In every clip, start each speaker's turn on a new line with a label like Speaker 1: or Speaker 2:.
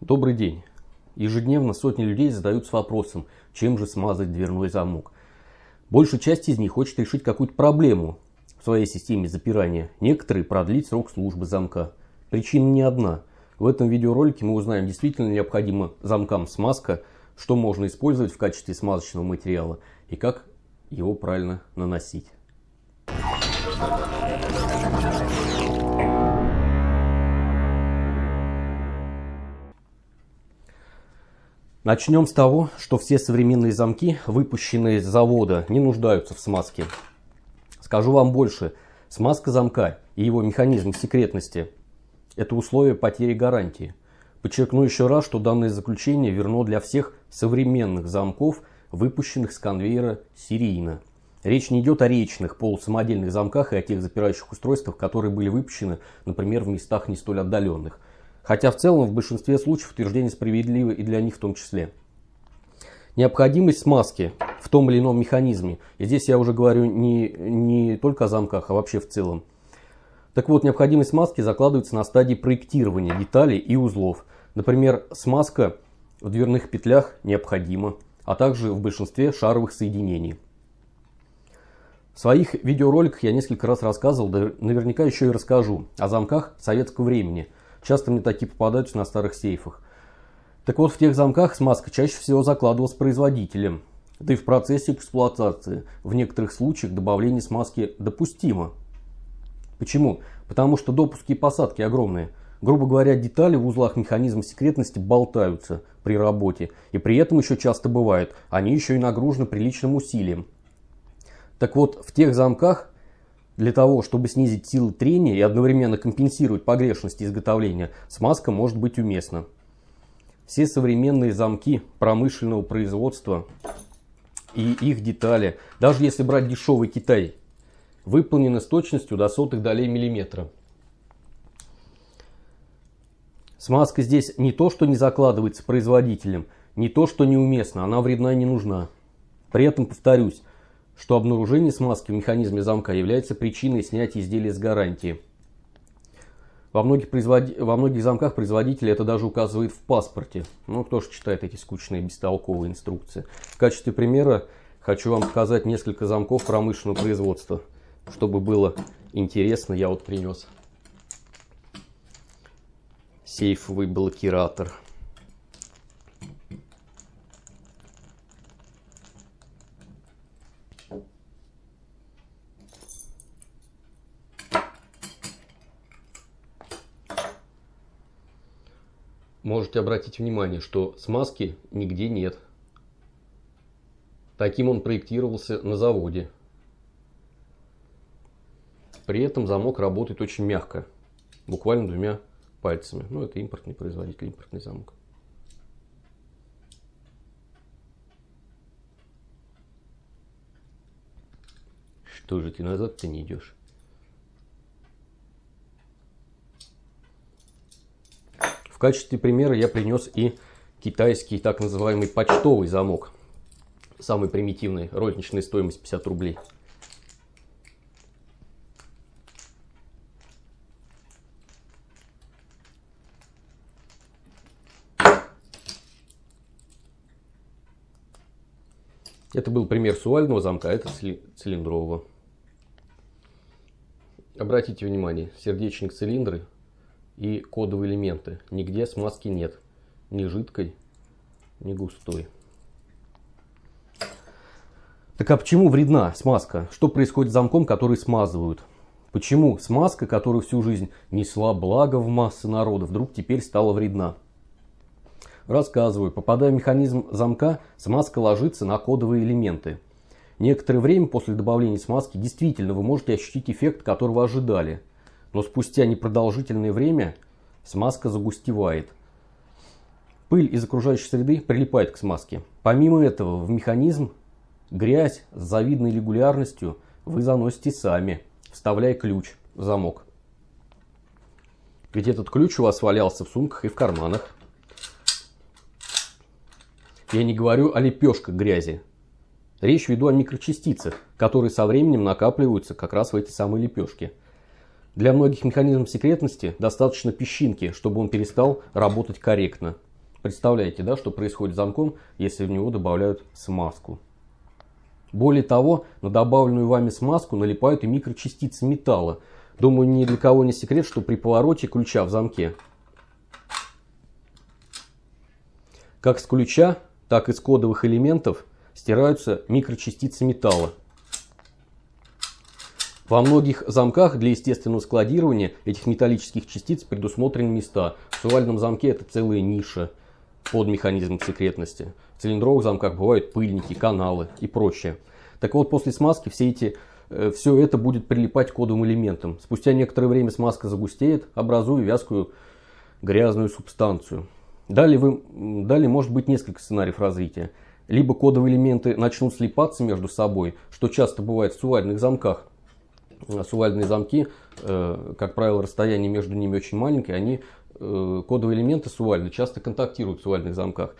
Speaker 1: Добрый день. Ежедневно сотни людей задаются вопросом, чем же смазать дверной замок. Большая часть из них хочет решить какую-то проблему в своей системе запирания. Некоторые продлить срок службы замка. Причина не одна. В этом видеоролике мы узнаем, действительно ли необходима замкам смазка, что можно использовать в качестве смазочного материала и как его правильно наносить. Начнем с того, что все современные замки, выпущенные с завода, не нуждаются в смазке. Скажу вам больше, смазка замка и его механизм секретности – это условие потери гарантии. Подчеркну еще раз, что данное заключение верно для всех современных замков, выпущенных с конвейера серийно. Речь не идет о речных полусамодельных замках и о тех запирающих устройствах, которые были выпущены, например, в местах не столь отдаленных – хотя в целом в большинстве случаев утверждение справедливо и для них в том числе. Необходимость смазки в том или ином механизме. И здесь я уже говорю не, не только о замках, а вообще в целом. Так вот, необходимость смазки закладывается на стадии проектирования деталей и узлов. Например, смазка в дверных петлях необходима, а также в большинстве шаровых соединений. В своих видеороликах я несколько раз рассказывал, да наверняка еще и расскажу, о замках советского времени – Часто мне такие попадаются на старых сейфах. Так вот, в тех замках смазка чаще всего закладывалась производителем, да и в процессе эксплуатации. В некоторых случаях добавление смазки допустимо. Почему? Потому что допуски и посадки огромные. Грубо говоря, детали в узлах механизма секретности болтаются при работе. И при этом еще часто бывает, они еще и нагружены приличным усилием. Так вот, в тех замках для того, чтобы снизить силу трения и одновременно компенсировать погрешность изготовления, смазка может быть уместна. Все современные замки промышленного производства и их детали, даже если брать дешевый Китай, выполнены с точностью до сотых долей миллиметра. Смазка здесь не то, что не закладывается производителем, не то, что неуместно, она вредна и не нужна. При этом, повторюсь, что обнаружение смазки в механизме замка является причиной снятия изделия с гарантии. Во многих, производ... Во многих замках производитель это даже указывает в паспорте. Ну, кто же читает эти скучные, бестолковые инструкции. В качестве примера хочу вам показать несколько замков промышленного производства. Чтобы было интересно, я вот принес сейфовый блокиратор. можете обратить внимание, что смазки нигде нет. Таким он проектировался на заводе. При этом замок работает очень мягко, буквально двумя пальцами. Ну, это импортный производитель, импортный замок. Что же ты назад-то не идешь? качестве примера я принес и китайский так называемый почтовый замок. Самый примитивный, розничная стоимость 50 рублей. Это был пример сувального замка, а это цилиндрового. Обратите внимание, сердечник цилиндры и кодовые элементы. Нигде смазки нет. Ни жидкой, ни густой. Так а почему вредна смазка? Что происходит с замком, который смазывают? Почему смазка, которая всю жизнь несла благо в массы народа, вдруг теперь стала вредна? Рассказываю, попадая в механизм замка, смазка ложится на кодовые элементы. Некоторое время после добавления смазки действительно вы можете ощутить эффект, которого ожидали но спустя непродолжительное время смазка загустевает. Пыль из окружающей среды прилипает к смазке. Помимо этого, в механизм грязь с завидной регулярностью вы заносите сами, вставляя ключ в замок. Ведь этот ключ у вас валялся в сумках и в карманах. Я не говорю о лепешках грязи. Речь веду о микрочастицах, которые со временем накапливаются как раз в эти самые лепешки – для многих механизмов секретности достаточно песчинки, чтобы он перестал работать корректно. Представляете, да, что происходит с замком, если в него добавляют смазку. Более того, на добавленную вами смазку налипают и микрочастицы металла. Думаю, ни для кого не секрет, что при повороте ключа в замке, как с ключа, так и с кодовых элементов стираются микрочастицы металла. Во многих замках для естественного складирования этих металлических частиц предусмотрены места. В сувальном замке это целая ниша под механизм секретности. В цилиндровых замках бывают пыльники, каналы и прочее. Так вот, после смазки все эти э, все это будет прилипать к кодовым элементам. Спустя некоторое время смазка загустеет, образуя вязкую грязную субстанцию. Далее, вы, далее может быть несколько сценариев развития. Либо кодовые элементы начнут слипаться между собой, что часто бывает в сувальных замках, Э, сувальные замки, э, как правило, расстояние между ними очень маленькое, они, э, кодовые элементы сувальные часто контактируют в сувальных замках.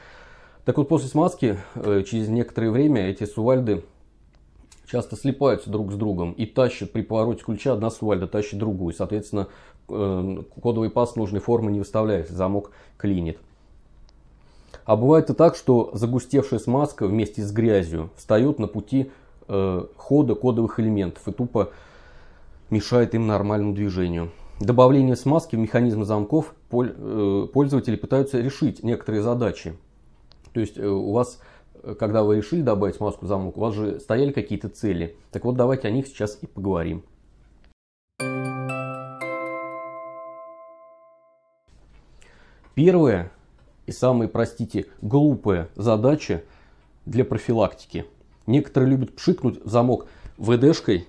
Speaker 1: Так вот, после смазки, через некоторое время эти сувальды часто слипаются друг с другом и тащат при повороте ключа одна сувальда тащит другую. Соответственно, кодовый пас нужной формы не выставляется, замок клинит. А бывает и так, что загустевшая смазка вместе с грязью встает на пути хода кодовых элементов и тупо мешает им нормальному движению. Добавление смазки в механизм замков э, пользователи пытаются решить некоторые задачи. То есть э, у вас, э, когда вы решили добавить смазку в замок, у вас же стояли какие-то цели. Так вот, давайте о них сейчас и поговорим. Первая и самая, простите, глупая задача для профилактики. Некоторые любят пшикнуть в замок ВДшкой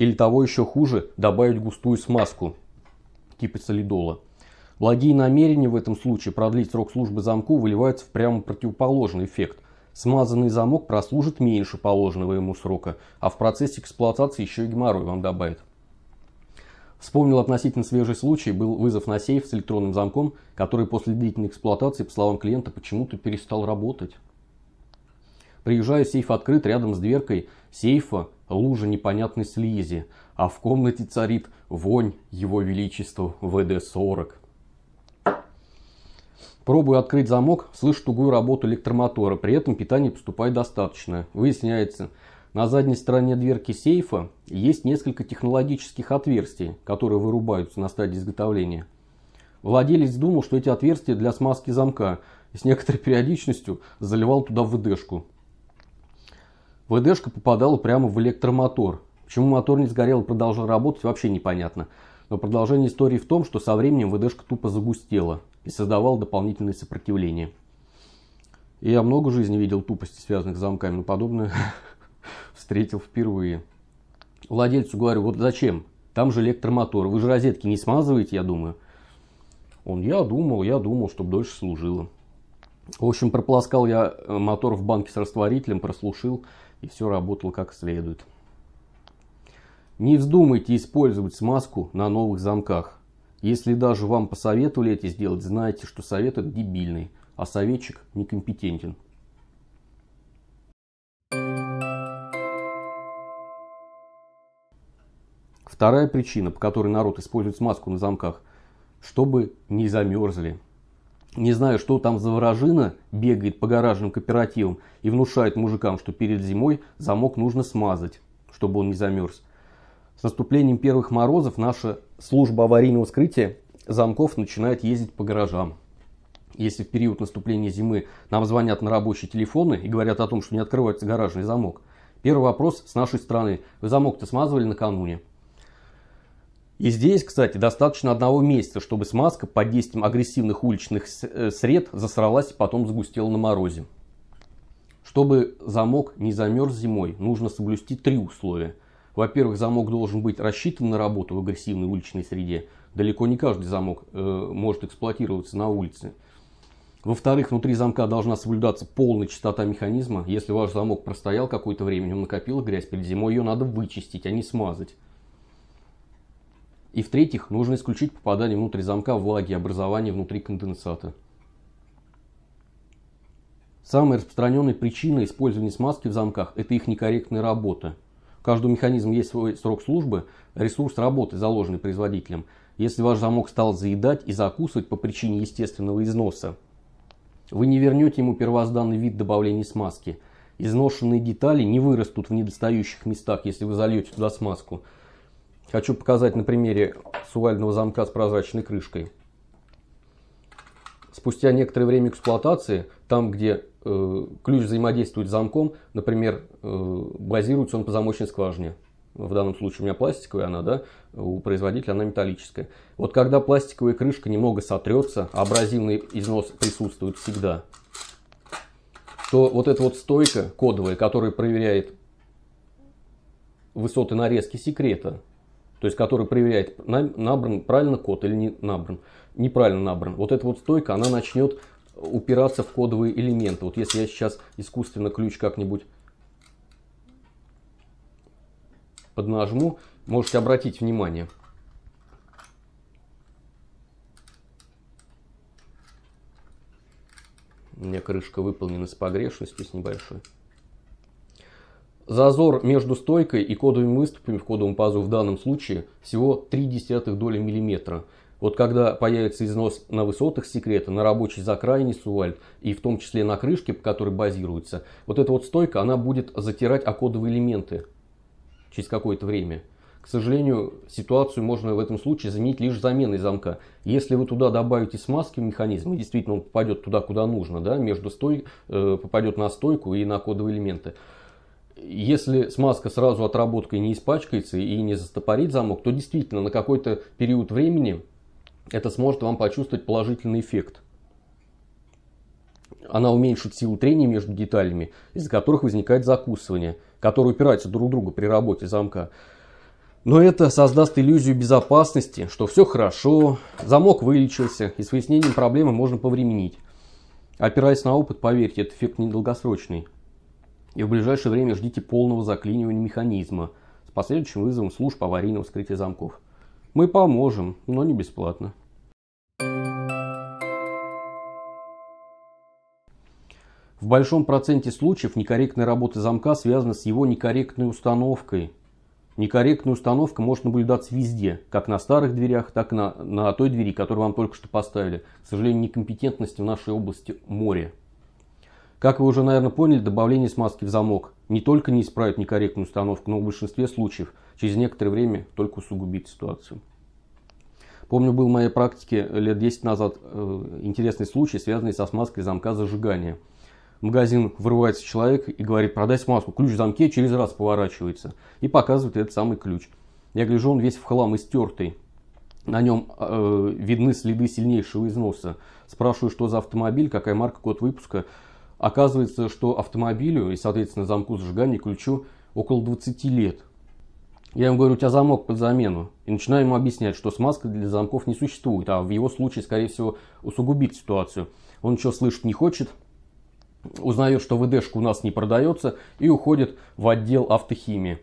Speaker 1: или того еще хуже, добавить густую смазку, типа солидола. Благие намерения в этом случае продлить срок службы замку выливаются в прямо противоположный эффект. Смазанный замок прослужит меньше положенного ему срока, а в процессе эксплуатации еще и геморрой вам добавит. Вспомнил относительно свежий случай, был вызов на сейф с электронным замком, который после длительной эксплуатации, по словам клиента, почему-то перестал работать. Приезжаю, сейф открыт, рядом с дверкой сейфа лужа непонятной слизи, а в комнате царит вонь его величества ВД-40. Пробую открыть замок, слышу тугую работу электромотора, при этом питание поступает достаточно. Выясняется, на задней стороне дверки сейфа есть несколько технологических отверстий, которые вырубаются на стадии изготовления. Владелец думал, что эти отверстия для смазки замка, и с некоторой периодичностью заливал туда ВДшку. ВДшка попадала прямо в электромотор. Почему мотор не сгорел и продолжал работать, вообще непонятно. Но продолжение истории в том, что со временем ВДшка тупо загустела и создавала дополнительное сопротивление. я много жизни видел тупости, связанных с замками, но подобное встретил впервые. Владельцу говорю, вот зачем? Там же электромотор. Вы же розетки не смазываете, я думаю. Он, я думал, я думал, чтобы дольше служило. В общем, прополоскал я э, мотор в банке с растворителем, прослушил, и все работало как следует. Не вздумайте использовать смазку на новых замках. Если даже вам посоветовали это сделать, знайте, что совет это дебильный, а советчик некомпетентен. Вторая причина, по которой народ использует смазку на замках, чтобы не замерзли не знаю, что там за ворожина бегает по гаражным кооперативам и внушает мужикам, что перед зимой замок нужно смазать, чтобы он не замерз. С наступлением первых морозов наша служба аварийного вскрытия замков начинает ездить по гаражам. Если в период наступления зимы нам звонят на рабочие телефоны и говорят о том, что не открывается гаражный замок, первый вопрос с нашей стороны. Вы замок-то смазывали накануне? И здесь, кстати, достаточно одного месяца, чтобы смазка под действием агрессивных уличных э, сред засралась и потом сгустела на морозе. Чтобы замок не замерз зимой, нужно соблюсти три условия. Во-первых, замок должен быть рассчитан на работу в агрессивной уличной среде. Далеко не каждый замок э, может эксплуатироваться на улице. Во-вторых, внутри замка должна соблюдаться полная частота механизма. Если ваш замок простоял какое-то время, он накопил грязь, перед зимой ее надо вычистить, а не смазать. И в-третьих, нужно исключить попадание внутрь замка влаги и образование внутри конденсата. Самой распространенной причиной использования смазки в замках – это их некорректная работа. У каждого механизма есть свой срок службы, ресурс работы, заложенный производителем. Если ваш замок стал заедать и закусывать по причине естественного износа, вы не вернете ему первозданный вид добавления смазки. Изношенные детали не вырастут в недостающих местах, если вы зальете туда смазку – Хочу показать на примере сувального замка с прозрачной крышкой. Спустя некоторое время эксплуатации, там, где э, ключ взаимодействует с замком, например, э, базируется он по замочной скважине. В данном случае у меня пластиковая она, да, у производителя она металлическая. Вот когда пластиковая крышка немного сотрется, абразивный износ присутствует всегда, то вот эта вот стойка кодовая, которая проверяет высоты нарезки секрета, то есть который проверяет, набран правильно код или не набран, неправильно набран. Вот эта вот стойка, она начнет упираться в кодовые элементы. Вот если я сейчас искусственно ключ как-нибудь поднажму, можете обратить внимание. У меня крышка выполнена с погрешностью, с небольшой. Зазор между стойкой и кодовыми выступами в кодовом пазу в данном случае всего 0,3 доли миллиметра. Вот когда появится износ на высотах секрета, на рабочей закраине сувальт и в том числе на крышке, по которой базируется, вот эта вот стойка, она будет затирать окодовые элементы через какое-то время. К сожалению, ситуацию можно в этом случае заменить лишь заменой замка. Если вы туда добавите смазки в механизм, и действительно он попадет туда, куда нужно, да, между стой... Э, попадет на стойку и на кодовые элементы, если смазка сразу отработкой не испачкается и не застопорит замок, то действительно на какой-то период времени это сможет вам почувствовать положительный эффект. Она уменьшит силу трения между деталями, из-за которых возникает закусывание, которые упираются друг в друга при работе замка. Но это создаст иллюзию безопасности, что все хорошо, замок вылечился, и с выяснением проблемы можно повременить. Опираясь на опыт, поверьте, этот эффект недолгосрочный. И в ближайшее время ждите полного заклинивания механизма с последующим вызовом служб аварийного вскрытия замков. Мы поможем, но не бесплатно. В большом проценте случаев некорректная работа замка связана с его некорректной установкой. Некорректная установка может наблюдаться везде, как на старых дверях, так и на, на той двери, которую вам только что поставили. К сожалению, некомпетентности в нашей области море. Как вы уже, наверное, поняли, добавление смазки в замок не только не исправит некорректную установку, но в большинстве случаев через некоторое время только усугубит ситуацию. Помню, был в моей практике лет 10 назад э, интересный случай, связанный со смазкой замка зажигания. В магазин вырывается человек и говорит, продай смазку, ключ в замке через раз поворачивается. И показывает этот самый ключ. Я гляжу, он весь в хлам истертый. На нем э, видны следы сильнейшего износа. Спрашиваю, что за автомобиль, какая марка, код выпуска. Оказывается, что автомобилю и, соответственно, замку зажигания ключу около 20 лет. Я ему говорю, у тебя замок под замену. И начинаю ему объяснять, что смазка для замков не существует, а в его случае, скорее всего, усугубит ситуацию. Он ничего слышать не хочет, узнает, что ВДшка у нас не продается и уходит в отдел автохимии.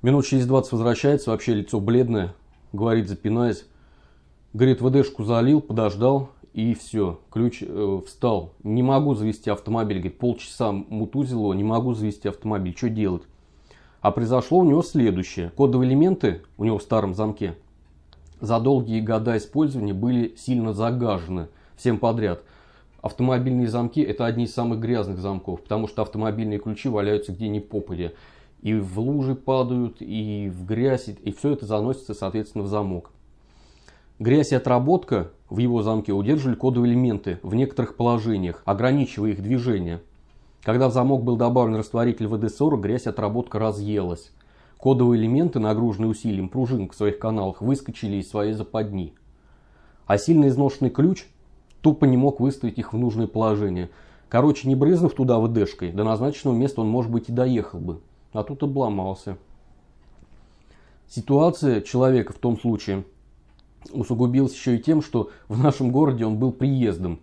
Speaker 1: Минут через 20 возвращается, вообще лицо бледное, говорит, запинаясь. Говорит, ВДшку залил, подождал, и все, ключ э, встал. Не могу завести автомобиль, говорит, полчаса мутузило, не могу завести автомобиль, что делать? А произошло у него следующее. Кодовые элементы у него в старом замке за долгие года использования были сильно загажены всем подряд. Автомобильные замки – это одни из самых грязных замков, потому что автомобильные ключи валяются где ни попадя. И в лужи падают, и в грязь, и все это заносится, соответственно, в замок. Грязь и отработка в его замке удерживали кодовые элементы в некоторых положениях, ограничивая их движение. Когда в замок был добавлен растворитель ВД-40, грязь и отработка разъелась. Кодовые элементы, нагруженные усилием пружин в своих каналах, выскочили из своей западни. А сильно изношенный ключ тупо не мог выставить их в нужное положение. Короче, не брызнув туда ВДшкой, до назначенного места он, может быть, и доехал бы. А тут обломался. Ситуация человека в том случае – усугубился еще и тем, что в нашем городе он был приездом.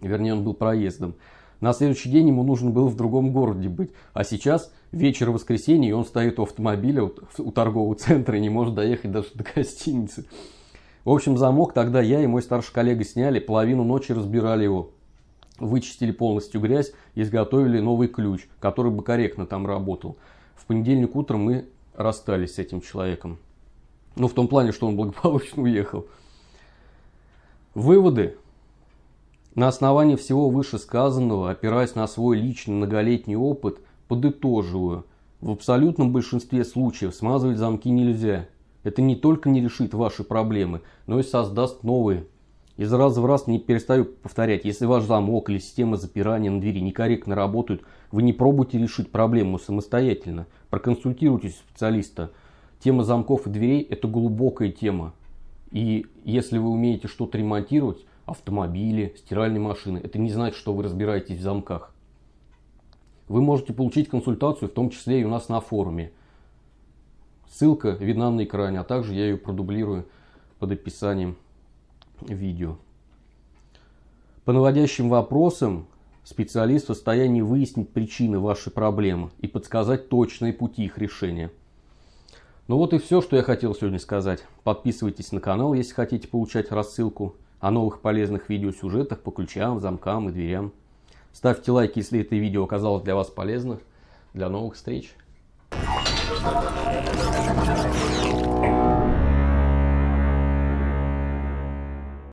Speaker 1: Вернее, он был проездом. На следующий день ему нужно было в другом городе быть. А сейчас вечер воскресенья, и он стоит у автомобиля у торгового центра и не может доехать даже до гостиницы. В общем, замок тогда я и мой старший коллега сняли, половину ночи разбирали его. Вычистили полностью грязь, изготовили новый ключ, который бы корректно там работал. В понедельник утром мы расстались с этим человеком. Ну, в том плане, что он благополучно уехал. Выводы. На основании всего вышесказанного, опираясь на свой личный многолетний опыт, подытоживаю. В абсолютном большинстве случаев смазывать замки нельзя. Это не только не решит ваши проблемы, но и создаст новые. Из раза в раз не перестаю повторять, если ваш замок или система запирания на двери некорректно работают, вы не пробуйте решить проблему самостоятельно. Проконсультируйтесь Проконсультируйте специалиста – Тема замков и дверей – это глубокая тема. И если вы умеете что-то ремонтировать, автомобили, стиральные машины, это не значит, что вы разбираетесь в замках. Вы можете получить консультацию, в том числе и у нас на форуме. Ссылка видна на экране, а также я ее продублирую под описанием видео. По наводящим вопросам специалист в состоянии выяснить причины вашей проблемы и подсказать точные пути их решения – ну вот и все, что я хотел сегодня сказать. Подписывайтесь на канал, если хотите получать рассылку о новых полезных видеосюжетах по ключам, замкам и дверям. Ставьте лайки, если это видео оказалось для вас полезным. Для новых встреч! Thank you.